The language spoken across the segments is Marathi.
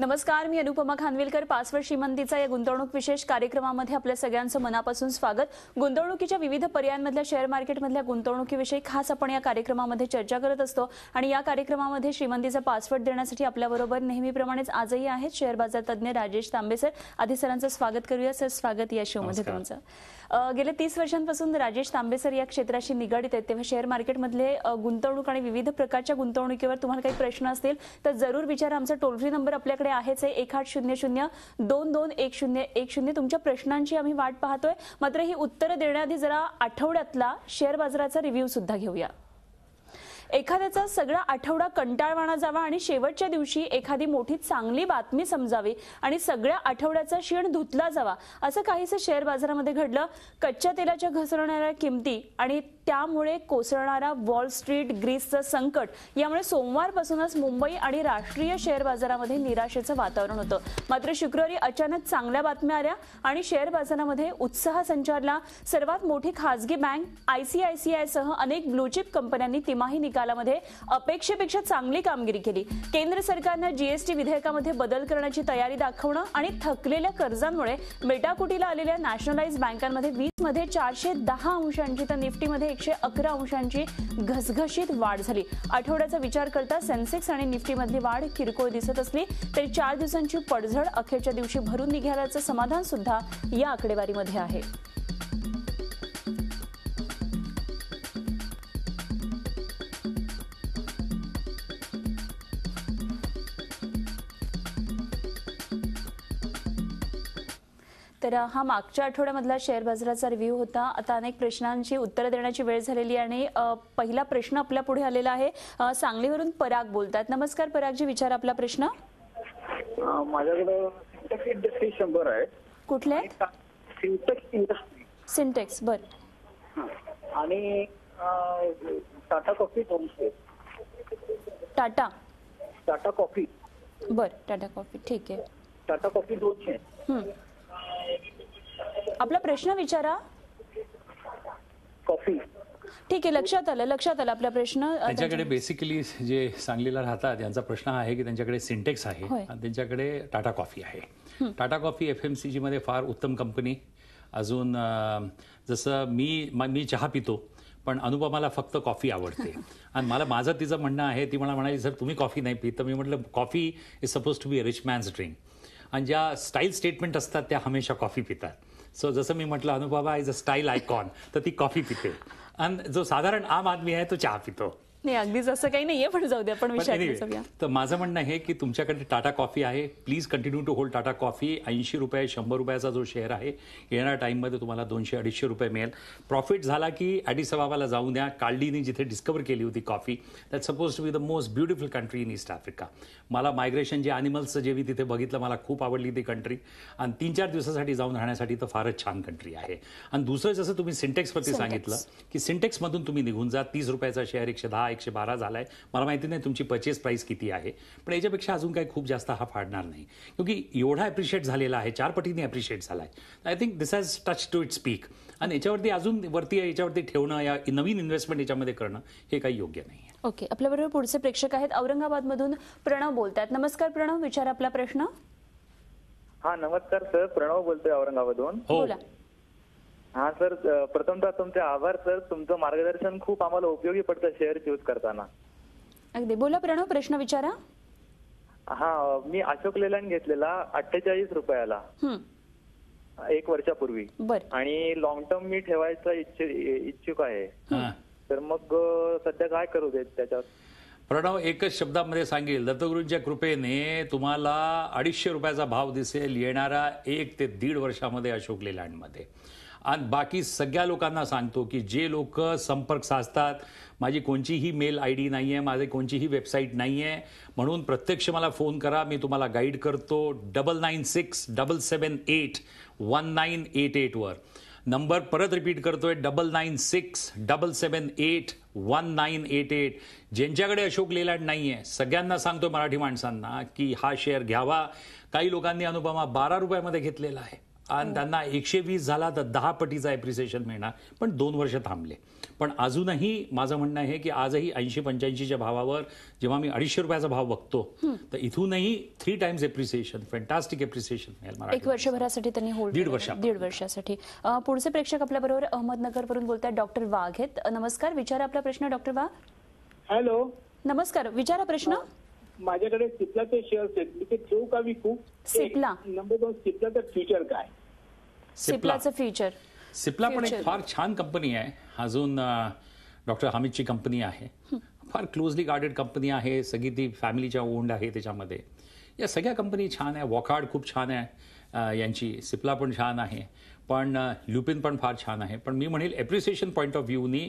नमस्कार मी अनुपमा खानविलकर पाच श्रीमंतीचा या गुंतवणूक विशेष कार्यक्रमामध्ये आपल्या सगळ्यांचं मनापासून स्वागत गुंतवणुकीच्या विविध पर्यायांमधल्या शेअर मार्केटमधल्या गुंतवणुकीविषयी खास आपण या कार्यक्रमामध्ये चर्चा करत असतो आणि या कार्यक्रमामध्ये श्रीमंतीचा पासवर्ड देण्यासाठी आपल्याबरोबर नेहमीप्रमाणेच आजही आहेत शेअर बाजार तज्ज्ञ राजेश तांबे सर आधी सरांचं स्वागत करूया सर स्वागत या शोमध्ये तुमचं गेल्या तीस वर्षांपासून राजेश तांबेसर या क्षेत्राशी निगडित आहेत तेव्हा शेअर मार्केटमधले गुंतवणूक आणि विविध प्रकारच्या गुंतवणुकीवर तुम्हाला काही प्रश्न असतील तर जरूर विचारा आमचा टोल फ्री नंबर आपल्याकडे आहेच आहे एक आठ शून्य शून्य दोन दोन एक शून्य एक शून्य तुमच्या प्रश्नांची आम्ही वाट पाहतोय मात्र ही उत्तरं देण्याआधी जरा आठवड्यातला शेअर बाजाराचा रिव्ह्यू सुद्धा घेऊया एखाद्याचा सगळा आठवडा कंटाळवाणा जावा आणि शेवटच्या दिवशी एखादी मोठी चांगली बातमी समजावी आणि सगळ्या आठवड्याचा शिण धुतला जावा असं काहीसं शेअर बाजारामध्ये घडलं कच्च्या तेलाच्या घसरणाऱ्या किमती आणि त्यामुळे कोसळणारा वॉल स्ट्रीट ग्रीसचं संकट यामुळे सोमवारपासूनच मुंबई आणि राष्ट्रीय शेअर बाजारामध्ये निराशेचं वातावरण होतं मात्र शुक्रवारी अचानक चांगल्या बातम्या आल्या आणि शेअर बाजारामध्ये उत्साह संचारला सर्वात मोठी खासगी बँक आयसीआयसीआयसह अनेक ब्लूचिप कंपन्यांनी तिमाही निकाल निकालामध्ये अपेक्षेपेक्षा चांगली कामगिरी केली केंद्र सरकारनं जीएसटी विधेयकामध्ये बदल करण्याची तयारी दाखवणं आणि थकलेल्या कर्जांमुळे मेटाकुटीला आलेल्या नॅशनलाइज बँकांमध्ये वीस मध्ये चारशे दहा अंशांची तर निफ्टीमध्ये एकशे अकरा अंशांची घसघशीत वाढ झाली आठवड्याचा विचार करता सेन्सेक्स आणि निफ्टीमधली वाढ किरकोळ दिसत असली तरी चार दिवसांची पडझड अखेरच्या दिवशी भरून निघाल्याचं समाधान सुद्धा या आकडेवारीमध्ये आहे तर हा मागच्या आठवड्यामधला शेअर बाजाराचा रिव्ह्यू होता आता अनेक प्रश्नांची उत्तरं देण्याची वेळ झालेली आणि पहिला प्रश्न आपल्या पुढे आलेला आहे सांगलीवरून पराग बोलतात नमस्कार परागजी विचार आपला प्रश्न माझ्याकडे आहे कुठले सिंटेक्स इंडस्ट्री सिंटेक्स बर आणि टाटा कॉफी टाटा टाटा कॉफी बर टाटा कॉफी ठीक आहे टाटा कॉफी दोनशे आपला प्रश्न विचारा कॉफी ठीक आहे लक्षात आलं लक्षात आलं आपला प्रश्न त्यांच्याकडे बेसिकली जे सांगलीला राहतात त्यांचा प्रश्न आहे की त्यांच्याकडे सिंटेक्स आहे आणि त्यांच्याकडे टाटा कॉफी आहे Tata coffee F M C फार उत्तम कंपनी अजून जसं मी मी चहा पितो पण अनुपमाला फक्त कॉफी आवडते आणि मला माझं तिचं म्हणणं आहे ती मला म्हणाली सर तुम्ही कॉफी नाही पित तर मी म्हटलं coffee is suppose to be a rich man's drink आणि ज्या स्टाईल स्टेटमेंट असतात त्या हमेशा कॉफी पितात सो जसं मी म्हटलं अनुभवा इज अ स्टाईल आयकॉन तर ती कॉफी पिते आणि जो साधारण आम आदमी आहे तो चहा पितो नाही अगदीच असं काही नाहीये पण जाऊ द्या पण तर माझं म्हणणं आहे की तुमच्याकडे टाटा कॉफी आहे please continue to hold Tata coffee ऐंशी रुपये शंभर रुपयाचा जो शेअर आहे येणाऱ्या मध्ये तुम्हाला दोनशे अडीचशे रुपये मिळेल प्रॉफिट झाला की अडिसबाबाला जाऊ द्या काल्डीने जिथे डिस्कवर केली होती coffee that suppose to be the most beautiful country in East Africa मला मायग्रेशन जे अॅनिमल्सचं जे मी तिथे बघितलं मला खूप आवडली ती कंट्री आणि तीन चार दिवसासाठी जाऊन राहण्यासाठी तर फारच छान कंट्री आहे आणि दुसरं जसं तुम्ही सिंटेक्सवरती सांगितलं की सिंटेक्समधून तुम्ही निघून जा तीस रुपयाचा शेअर एकशे दहा एकशे बारा झाला आहे मला माहिती नाही तुमची परचेस प्राईस किती आहे पण याच्यापेक्षा अजून काही खूप जास्त हा फाडणार नाही क्योंकि एवढा ॲप्रिशिएट झालेला आहे चार पटीने ॲप्रिशिएट झाला आहे I think this has touch to its peak आणि याच्यावरती अजून वरती याच्यावरती ठेवणं या नवीन इन्व्हेस्टमेंट याच्यामध्ये करणं हे काही योग्य नाही ओके आपल्याबरोबर पुढचे प्रेक्षक आहेत औरंगाबाद मधून प्रणव बोलतात नमस्कार प्रणव विचार आपला प्रश्न हा नमस्कार सर प्रणव बोलतोय औरंगाबादहून हो हा सर प्रथमतः तुमचे आभार सर तुमचं मार्गदर्शन खूप आम्हाला उपयोगी पडतं शेअर चूज करताना अगदी बोला प्रणव प्रश्न विचारा हा मी अशोक लेलँड घेतलेला अठ्ठेचाळीस रुपयाला एक वर्षापूर्वी आणि लॉंग टर्म मी ठेवायचा इच्छुक आहे तर मग सध्या काय करू देत त्याच्यावर प्रणव एकच शब्दामध्ये सांगेल दत्तगुरूंच्या कृपेने तुम्हाला अडीचशे रुपयाचा भाव दिसेल येणारा एक ते दीड वर्षामध्ये अशोक मध्ये आणि बाकी सगळ्या लोकांना सांगतो की जे लोक संपर्क साधतात माझी कोणचीही मेल आय डी नाही आहे माझी कोणचीही वेबसाईट नाही आहे म्हणून प्रत्यक्ष मला फोन करा मी तुम्हाला गाईड करतो double nine six double seven eight one nine eight एटवर नंबर परत रिपीट करतोय double nine six double seven eight one nine eight eight ज्यांच्याकडे अशोक लेलाड नाही आहे सगळ्यांना सांगतो मराठी माणसांना की हा शेअर घ्यावा काही लोकांनी अनुपमा बारा रुपयामध्ये घेतलेला आहे आणि हो. त्यांना एकशे वीस झाला तर दहा पटीचा एप्रिसिएशन मिळणार पण दोन वर्ष थांबले पण अजूनही माझं म्हणणं आहे की आजही ऐंशी पंच्याऐंशीच्या भावावर जेव्हा मी अडीचशे रुपयाचा भाव बघतो तर इथूनही three times appreciation fantastic appreciation एक वर्षभरासाठी त्यांनी होल्ड दीड वर्ष दीड वर्षासाठी पुढचे प्रेक्षक आपल्याबरोबर वरून बोलतात डॉक्टर वाघ आहेत नमस्कार विचारा आपला प्रश्न डॉक्टर वाघ हॅलो नमस्कार विचारा प्रश्न माझ्याकडे सिप्लाचे शेअर्स आहेत मी ते ठेवू का विकू सिप्ला नंबर दोन सिप्लाचं फ्युचर काय सिप्लाचं फ्युचर सिप्ला पण एक फार छान कंपनी आहे अजून डॉक्टर हामिदची कंपनी आहे फार क्लोजली गार्डेड कंपनी आहे सगळी ती फॅमिलीच्या ओंड आहे त्याच्यामध्ये या सगळ्या कंपनी छान आहे वॉकार्ड खूप छान आहे यांची सिप्ला पण छान आहे पण ल्युपिन पण फार छान आहे पण मी म्हणेल एप्रिसिएशन पॉईंट ऑफ व्ह्यूनी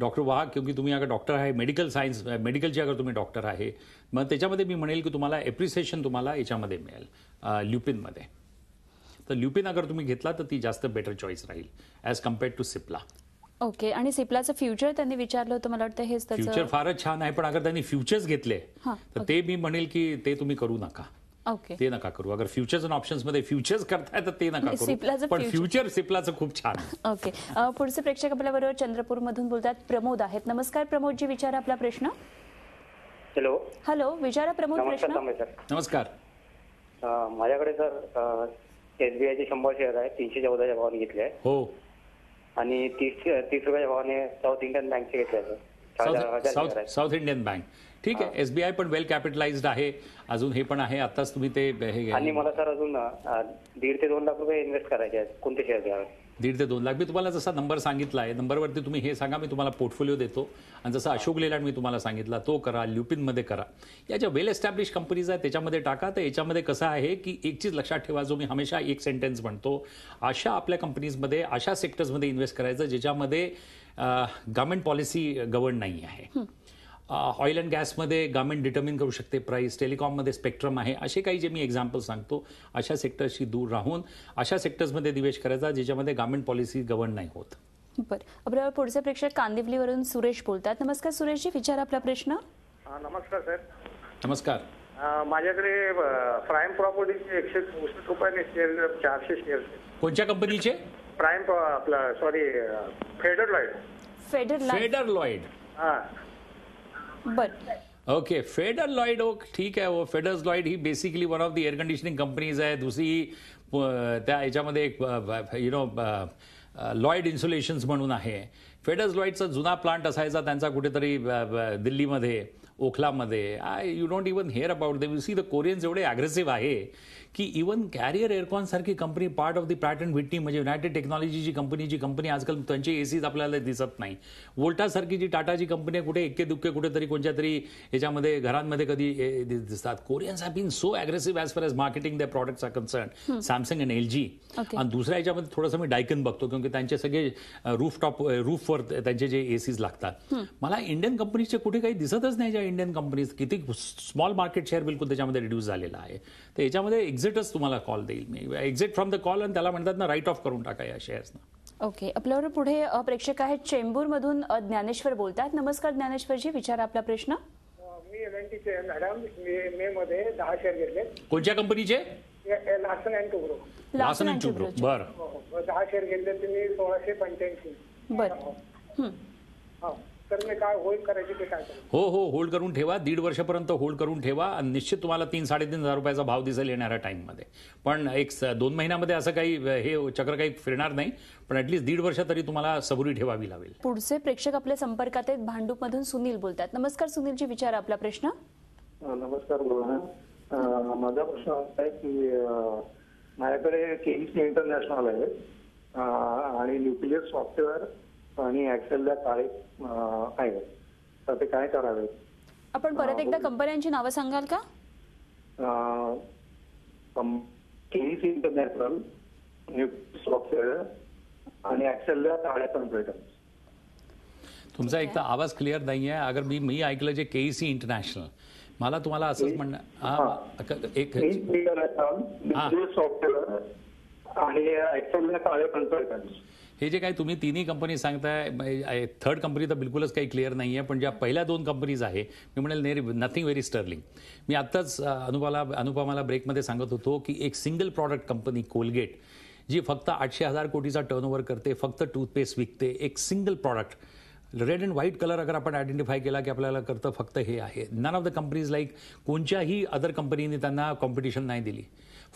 डॉक्टर व्हा क्योंकि तुम्ही अगर डॉक्टर आहे मेडिकल सायन्स मेडिकलची अगर तुम्ही डॉक्टर आहे मग त्याच्यामध्ये मी म्हणेल की तुम्हाला एप्रिसिएशन तुम्हाला याच्यामध्ये मिळेल ल्युपिनमध्ये तर ल्युपिन अगर तुम्ही घेतला तर ती जास्त बेटर चॉईस राहील as compared to Cipla okay आणि सिप्लाचं फ्युचर त्यांनी विचारलं होतं मला वाटतं हेच फ्युचर फारच छान आहे पण अगर त्यांनी फ्युचर्स घेतले तर ते मी म्हणेल की ते तुम्ही करू नका ओके ते नका करू अगर फ्युचर्स अँड ऑप्शन्स मध्ये फ्युचर्स करताय तर ते नका सिप्लाचं पण फ्युचर सिप्लाचं खूप छान ओके पुढचे प्रेक्षक आपल्या बरोबर चंद्रपूर मधून बोलतात प्रमोद आहेत नमस्कार प्रमोद जी विचारा आपला प्रश्न हॅलो हॅलो विचारा प्रमोद प्रश्न नमस्कार माझ्याकडे सर एसबीआयचे शंभर शेअर आहे तीनशे चौदाच्या भावाने घेतले आहे हो आणि तीस तीस रुपयाच्या भावाने साऊथ इंडियन चे घेतले आहे साऊथ इंडियन बँक ठीक आहे एसबीआय पण वेल कॅपिटलाइज आहे अजून हे पण आहे आताच तुम्ही ते आणि मला सर अजून दीड ते दोन लाख रुपये इन्व्हेस्ट करायचे आहेत कोणते शेअर घ्यावे दीड ते दोन लाख मी तुम्हाला जसा नंबर सांगितला आहे नंबरवरती तुम्ही हे सांगा मी तुम्हाला पोर्टफोलिओ देतो आणि जसं अशोक लेलाड मी तुम्हाला सांगितला तो करा ल्युपिनमध्ये करा या ज्या वेल एस्टॅब्लिश कंपनीज आहेत त्याच्यामध्ये टाका तर याच्यामध्ये कसं आहे की एक चीज लक्षात ठेवा जो मी हमेशा एक सेंटेन्स म्हणतो अशा आपल्या कंपनीजमध्ये अशा सेक्टर्समध्ये इन्व्हेस्ट करायचं ज्याच्यामध्ये गव्हर्मेंट पॉलिसी गवर्न नाही आहे ऑइल अँड गॅसमध्ये गव्हर्मेंट डिटर्मिन करू शकते प्राईस टेलिकॉममध्ये स्पेक्ट्रम आहे असे काही जे मी एक्झाम्पल सांगतो अशा सेक्टरशी दूर राहून अशा सेक्टर्समध्ये निवेश करायचा ज्याच्यामध्ये गव्हर्मेंट पॉलिसी गव्हर्न नाही होत बरं आपल्या पुढचे प्रेक्षक कांदिवलीवरून सुरेश बोलतात नमस्कार सुरेश सुरेशजी विचार आपला प्रश्न नमस्कार सर नमस्कार माझ्याकडे प्राईम प्रॉपर्टीचे एकशे चौसष्ट रुपयाने शेअर चारशे शेअर कोणत्या कंपनीचे प्राईम आपला सॉरी फेडर लॉइड फेडर फेडर लॉइड हां बर ओके फेडर लॉइड ठीक आहे वो फेडर्स लॉइड ही basically one of the air conditioning companies आहे दुसरी त्या याच्यामध्ये एक यु नो लॉइड इन्सुलेशन्स म्हणून आहे फेडर्स लॉइडचा जुना प्लांट असायचा त्यांचा कुठेतरी दिल्लीमध्ये ओखलामध्ये I you don't even hear about they you see the Koreans एवढे अग्रेसिव्ह आहे की इवन कॅरियर सारखी कंपनी part of the Pratt and Whitney म्हणजे युनायटेड टेक्नॉलॉजीची कंपनी जी कंपनी आजकाल त्यांची एसीज आपल्याला दिसत नाही वोल्टासारखी जी टाटाची कंपनी कुठे एक्के दुक्के कुठेतरी कोणत्या तरी याच्यामध्ये घरांमध्ये कधी दिसतात Koreans have been so aggressive as far as marketing the products are concern Samsung and L G आणि दुसऱ्या याच्यामध्ये थोडंसं मी डायकन बघतो किंवा त्यांचे सगळे रूफटॉप रूफवर त्यांचे जे एसीज लागतात hmm. मला इंडियन कंपनीचे कुठे काही दिसतच नाही ज्या इंडियन कंपनीज किती स्मॉल मार्केट शेअर बिलकुल त्याच्यामध्ये रिड्यूस झालेला आहे तर याच्यामध्ये एक्झिटच तुम्हाला कॉल देईल मी एक्झिट फ्रॉम द कॉल आणि त्याला म्हणतात ना राईट ऑफ करून टाका या शेअर्सना ओके आपल्यावर पुढे प्रेक्षक आहेत चेंबूर मधून ज्ञानेश्वर बोलतात नमस्कार ज्ञानेश्वर ज्ञानेश्वरजी विचार आपला प्रश्न मी एल एन टीचे मॅडम मे मध्ये दहा शेअर घेतले कोणत्या कंपनीचे लासन अँड ग्रुप लासन अँड ग्रुप बरं हो, हो, दहा शेअर घेतले तुम्ही सोळाशे पंच्याऐंशी बरं हो. काय होल्ड करायची काय हो हो होल्ड करून ठेवा दीड वर्षापर्यंत होल्ड करून ठेवा आणि निश्चित तुम्हाला तीन साडेतीन हजार रुपयाचा भाव दिसेल येणाऱ्या टाईममध्ये पण एक दोन महिन्यामध्ये असं काही हे चक्र काही फिरणार नाही पण ऍटलीस्ट दीड वर्ष तरी तुम्हाला सबुरी ठेवावी लागेल पुढचे प्रेक्षक आपल्या संपर्कात आहेत मधून सुनील बोलतात नमस्कार सुनीलजी विचार आपला प्रश्न नमस्कार माझा प्रश्न आहे की माझ्याकडे इंटरनॅशनल आहे आणि न्यूक्लिअर सॉफ्टवेअर आणि एक्सेलला काळे आहे तर ते काय करावे आपण परत एकदा कंपन्यांची नावं सांगाल का केईसी इंटरनॅशनल सॉफ्टवेअर आणि एक्सेलला काळे कॉम्प्युटर्स तुमचा एक तर आवाज क्लिअर नाही आहे अगर मी मी ऐकलं जे केईसी इंटरनॅशनल मला तुम्हाला असंच म्हणणं एक सॉफ्टवेअर आणि ऍक्सेलला काळे कॉम्प्युटर्स हे जे काही तुम्ही तिन्ही कंपनी सांगताय थर्ड कंपनी तर बिलकुलच काही क्लिअर नाही आहे पण ज्या पहिल्या दोन कंपनीज आहे मी म्हणेल नेरी नथिंग व्हेरी स्टर्लिंग मी आत्ताच अनुपाला अनुपमाला ब्रेकमध्ये सांगत होतो की एक सिंगल प्रॉडक्ट कंपनी कोलगेट जी फक्त आठशे हजार कोटीचा टर्नओव्हर करते फक्त टूथपेस्ट विकते एक single product red and white colour अगर आपण आयडेंटिफाय केला की आपल्याला करतं फक्त हे आहे none of the companies like कोणत्याही अदर कंपनीने त्यांना कॉम्पिटिशन नाही दिली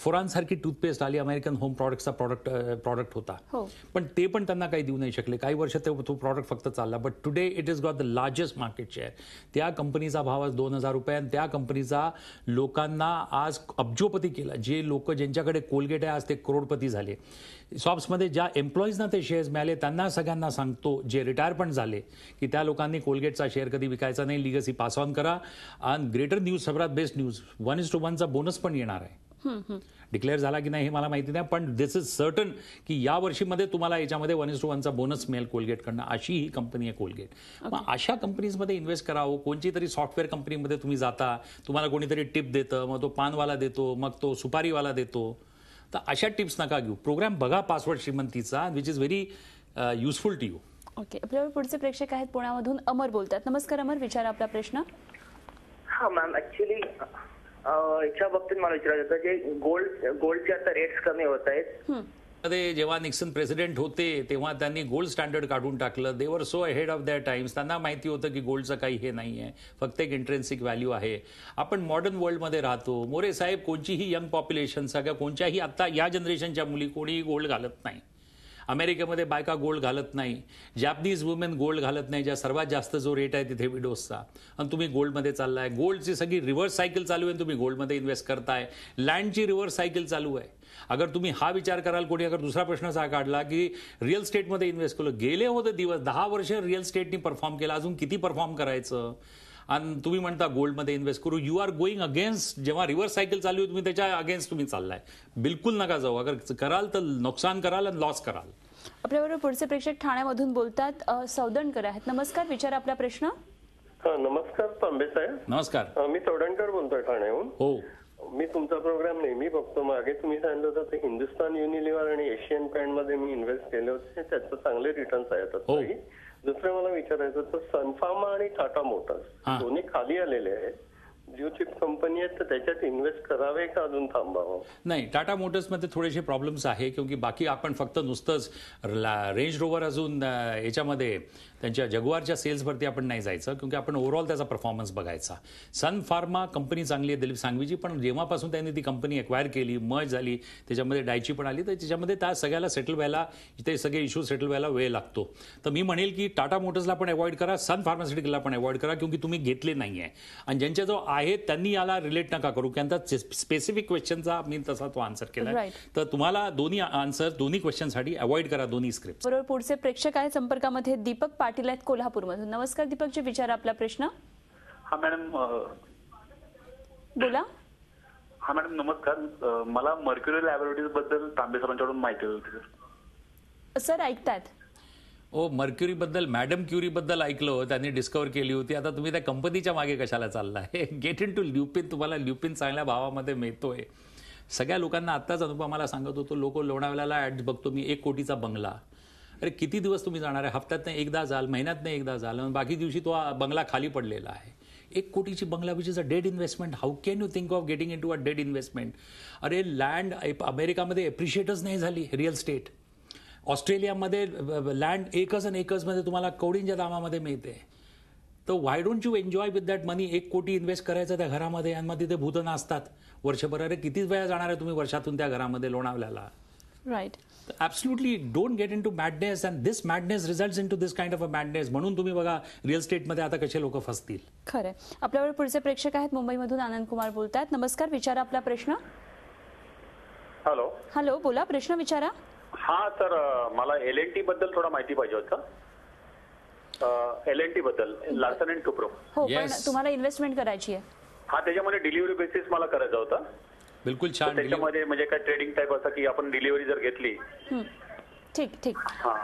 सारखी टूथपेस्ट आली अमेरिकन होम प्रॉडक्टचा प्रॉडक्ट प्रॉडक्ट होता हो. पण ते पण त्यांना काही देऊ नाही शकले काही वर्ष ते तो प्रॉडक्ट फक्त चालला but today it is got the largest market share त्या कंपनीचा भाव आज दोन हजार रुपये आणि त्या कंपनीचा लोकांना आज अब्जोपती केला जे लोक ज्यांच्याकडे कोलगेट आहे आज ते करोडपती झाले शॉप्समध्ये ज्या एम्प्लॉईजना ते शेअर्स मिळाले त्यांना सगळ्यांना सांगतो जे रिटायर पण झाले की त्या लोकांनी कोलगेटचा शेअर कधी विकायचा नाही लिगसी पास ऑन करा आणि ग्रेटर न्यूज सगळ्यात best news one is to वनचा बोनस पण येणार आहे डिक्लेअर झाला की नाही हे मला माहिती नाही पण दिस इज सर्टन की या वर्षीमध्ये तुम्हाला याच्यामध्ये वन इज टू वनचा बोनस मिळेल कोलगेटकडनं अशी ही कंपनी आहे कोलगेट मग अशा कंपनीजमध्ये इन्व्हेस्ट करावं कोणची तरी सॉफ्टवेअर कंपनीमध्ये तुम्ही जाता तुम्हाला कोणीतरी टिप देतं मग तो पानवाला देतो मग तो सुपारीवाला देतो तर अशा टिप्स नका घेऊ प्रोग्राम बघा पासवर्ड श्रीमंतीचा which is very useful to you okay आपल्यावर पुढचे प्रेक्षक आहेत पुण्यामधून अमर बोलतात नमस्कार अमर विचार आपला प्रश्न हा मॅम ऍक्च्युली याच्या बाबतीत मला विचारायचं होतं की गोल्ड गोल्डचे आता रेट्स कमी होत आहेत मध्ये जेव्हा निक्सन प्रेसिडेंट होते तेव्हा त्यांनी गोल्ड स्टँडर्ड काढून टाकलं they were so ahead of that times त्यांना माहिती होतं की गोल्डचं काही हे नाही आहे फक्त एक इंट्रेन्सिक व्हॅल्यू आहे आपण मॉडर्न वर्ल्डमध्ये राहतो मोरे साहेब कोणचीही यंग पॉप्युलेशन सगळ्या कोणत्याही आता या जनरेशनच्या मुली कोणीही गोल्ड घालत नाही अमेरिकेमध्ये बायका गोल्ड घालत नाही जॅपनीज वुमेन गोल्ड घालत नाही ज्या सर्वात जास्त जो रेट आहे तिथे विडोसचा आणि तुम्ही गोल्डमध्ये चाललाय गोल्डची सगळी रिव्हर्स सायकल चालू आहे तुम्ही गोल्डमध्ये इन्व्हेस्ट करताय लँडची रिव्हर्स सायकल चालू आहे अगर तुम्ही हा विचार कराल कोणी अगर दुसरा प्रश्न असा काढला की रिअल स्टेटमध्ये इन्व्हेस्ट केलं गेले होते दिवस दहा वर्ष रिअल स्टेटनी परफॉर्म केला अजून किती परफॉर्म करायचं आणि तुम्ही म्हणता गोल्डमध्ये इन्व्हेस्ट करू यू आर गोईंग अगेन्स्ट जेव्हा रिव्हर्स सायकल चालू होती तुम्ही त्याच्या अगेन्स्ट तुम्ही चाललाय बिलकुल नका जाऊ अगर कराल तर नुकसान कराल आणि लॉस कराल आपल्याबरोबर पुढचे प्रेक्षक ठाण्यामधून बोलतात सौदणकर आहेत नमस्कार विचार आपला प्रश्न नमस्कार तांबे साहेब नमस्कार मी चौडणकर बोलतोय ठाण्याहून हो मी तुमचा प्रोग्राम नेहमी बघतो मागे तुम्ही सांगितलं होतं हिंदुस्तान युनिलिव्हर आणि एशियन पॅन्ट मध्ये मी इन्व्हेस्ट केले होते त्याचे चांगले रिटर्न्स आहेत हो. दुसरं मला विचारायचं तर सनफार्मा आणि टाटा मोटर्स दोन्ही खाली आलेले आहेत कंपनी आहेत तर त्याच्यात करावे का अजून थांबावं नाही टाटा मोटर्समध्ये थोडेसे प्रॉब्लेम्स आहे क्योंकि बाकी आपण फक्त नुसतंच रेंज रोवर अजून याच्यामध्ये त्यांच्या सेल्स सेल्सवरती आपण नाही जायचं क्योंकि आपण ओव्हरऑल त्याचा परफॉर्मन्स बघायचा सन फार्मा कंपनी चांगली आहे दिलीप सांगवीची पण जेव्हापासून त्यांनी ती कंपनी एक्वायर केली मज झाली त्याच्यामध्ये डायची पण आली तर त्याच्यामध्ये त्या सगळ्याला सेटल व्हायला ते सगळे इश्यू सेटल व्हायला वेळ लागतो तर मी म्हणेल की टाटा मोटर्सला पण अवॉइड करा सन फार्मास्युटिकलला पण अवॉइड करा क्योंकि तुम्ही घेतले नाही आहे आणि ज्यांच्या जो आहेत त्यांनी याला रिलेट नका करू त्यांचा स्पेसिफिक क्वेश्चनचा मी तसा तो आन्सर केला तर तुम्हाला दोन्ही आन्सर दोन्ही क्वेश्चनसाठी अवॉइड करा दोन्ही स्क्रिप्ट बरोबर पुढचे प्रेक्षक आहे संपर्कामध्ये दीपक पाटील आहेत कोल्हापूरमधून नमस्कार दीपकजी विचार आपला प्रश्न हा मॅडम बोला हा मॅडम नमस्कार मला मर्क्युरी लॅबोरेटरीज बद्दल तांबे सरांच्याकडून माहिती होती सर ऐकतात ओ मर्क्युरीबद्दल मॅडम क्युरीबद्दल ऐकलं त्यांनी डिस्कवर केली होती आता तुम्ही त्या कंपनीच्या मागे कशाला चालला आहे गेट इन टू ल्युपिन तुम्हाला ल्युपिन चांगल्या भावामध्ये मिळतोय सगळ्या लोकांना आत्ताच अनुभव मला सांगत होतो लोक लोणावळ्याला ॲड बघतो मी एक कोटीचा बंगला अरे किती दिवस तुम्ही जाणार आहे हप्त्यात नाही एकदा जाल महिन्यात नाही एकदा जाल बाकी दिवशी तो बंगला खाली पडलेला आहे एक कोटीची बंगला which is a dead investment how can you think of getting into a dead investment अरे लँड अमेरिकामध्ये एप्रिशिएटच नाही झाली रिअल स्टेट ऑस्ट्रेलियामध्ये लँड एकच आणि एकच मध्ये तुम्हाला कौडींच्या दामामध्ये मिळते तर why don't you enjoy with that money एक कोटी इन्व्हेस्ट करायचं त्या घरामध्ये आणि मग तिथे भूतं असतात वर्षभर अरे किती वेळा जाणार आहे तुम्ही वर्षातून त्या घरामध्ये लोणावल्याला right absolutely don't get into madness and this madness result into this kind of a madness म्हणून तुम्ही बघा रिअल स्टेटमध्ये आता कसे लोक फसतील खरे आपल्यावर पुढचे प्रेक्षक आहेत मुंबईमधून आनंद कुमार बोलतात नमस्कार विचारा आपला प्रश्न हॅलो हॅलो बोला प्रश्न विचारा हा सर मला एल एन टी बद्दल थोडा माहिती पाहिजे होतं एल एन टी बद्दल लार्सन अँड टुप्रो हो पण तुम्हाला इन्व्हेस्टमेंट करायची आहे हा त्याच्यामध्ये डिलिव्हरी बेसिस मला करायचा होता बिलकुल छान त्याच्यामध्ये म्हणजे काय ट्रेडिंग टाईप असं की आपण डिलिव्हरी जर घेतली ठीक ठीक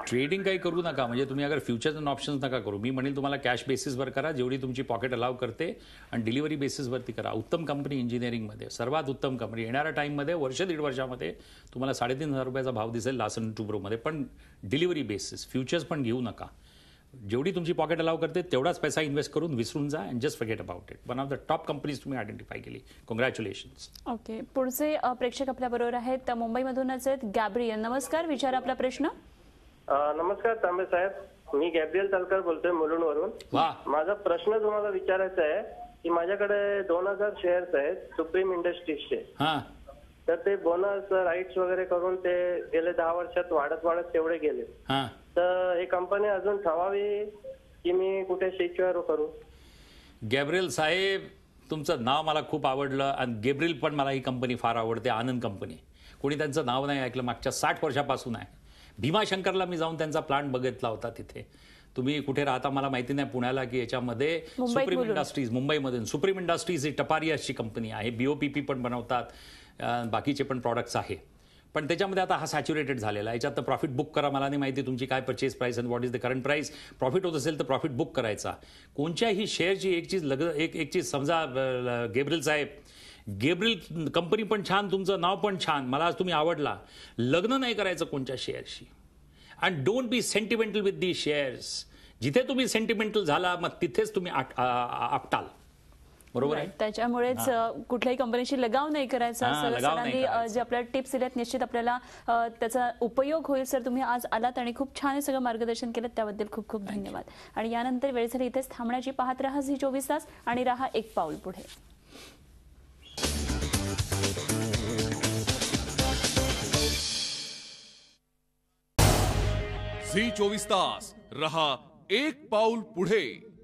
ट्रेडिंग काही करू नका म्हणजे तुम्ही अगर फ्युचर्स अँड ऑप्शन्स नका करू मी म्हणेल तुम्हाला कॅश बेसिसवर करा जेवढी तुमची पॉकेट अलाव करते आणि डिलिव्हरी बेसिसवरती करा उत्तम कंपनी इंजिनिअरिंगमध्ये सर्वात उत्तम कंपनी येणाऱ्या टाईममध्ये वर्ष दीड वर्षामध्ये तुम्हाला साडेतीन हजार रुपयाचा भाव दिसेल लासन टू ब्रोमध्ये पण डिलिव्हरी बेसिस फ्युचर्स पण घेऊ नका जेवढी तुमची पॉकेट अलाव करते तेवढाच पैसा इन्व्हेस्ट करून विसरून जा and just forget about it one of the top companies तुम्ही आयडेंटिफाय केली कॉंग्रॅच्युलेशन ओके पुढचे प्रेक्षक आपल्या बरोबर आहेत मुंबई मुंबईमधूनच आहेत गॅब्रियल नमस्कार विचार आपला प्रश्न नमस्कार तांबे साहेब मी गॅब्रियल तलकर बोलतोय मुलुंडवरून माझा प्रश्न तुम्हाला विचारायचा आहे की माझ्याकडे दोन हजार शेअर्स आहेत सुप्रीम इंडस्ट्रीजचे तर ते बोनस राईट्स वगैरे करून ते गेले दहा वर्षात वाढत वाढत तेवढे गेले तर ही कंपनी अजून ठेवावी की मी कुठे सिक्युअर करू गॅब्रिल साहेब तुमचं नाव मला खूप आवडलं आणि गेब्रिल पण मला ही कंपनी फार आवडते आनंद कंपनी कोणी त्यांचं नाव नाही ऐकलं मागच्या साठ वर्षापासून आहे भीमाशंकरला मी जाऊन त्यांचा प्लांट बघितला होता तिथे तुम्ही कुठे राहता मला माहिती नाही पुण्याला की याच्यामध्ये सुप्रीम इंडस्ट्रीज मुंबईमध्ये सुप्रीम इंडस्ट्रीज ही अशी कंपनी आहे बीओपीपी पण बनवतात बाकीचे पण प्रॉडक्ट्स आहे पण त्याच्यामध्ये आता हा सॅच्युरेटेड झालेला आहे याच्यात प्रॉफिट बुक करा मला नाही माहिती तुमची काय purchase price and what is the current price profit होत असेल तर प्रॉफिट बुक करायचा कोणत्याही शेअरची एक चीज लग एक एक चीज समजा गेब्रिल साहेब गेब्रिल कंपनी पण छान तुमचं नाव पण छान मला आज तुम्ही आवडला लग्न नाही करायचं कोणत्या शेअरशी and don't be sentimental with the shares जिथे तुम्ही सेंटिमेंटल झाला मग तिथेच तुम्ही आपटाल बरोबर आहे त्याच्यामुळेच कुठल्याही कंपनीशी लगाव नाही करायचा सर जे आपल्या टिप्स दिल्यात निश्चित आपल्याला त्याचा उपयोग होईल सर तुम्ही आज आलात आणि खूप छान सगळं मार्गदर्शन केलं त्याबद्दल खूप खूप धन्यवाद आणि यानंतर वेळेस इथेच थांबण्याची पाहत राहा झी चोवीस तास आणि राहा एक पाऊल पुढे झी चोवीस तास राहा एक पाऊल पुढे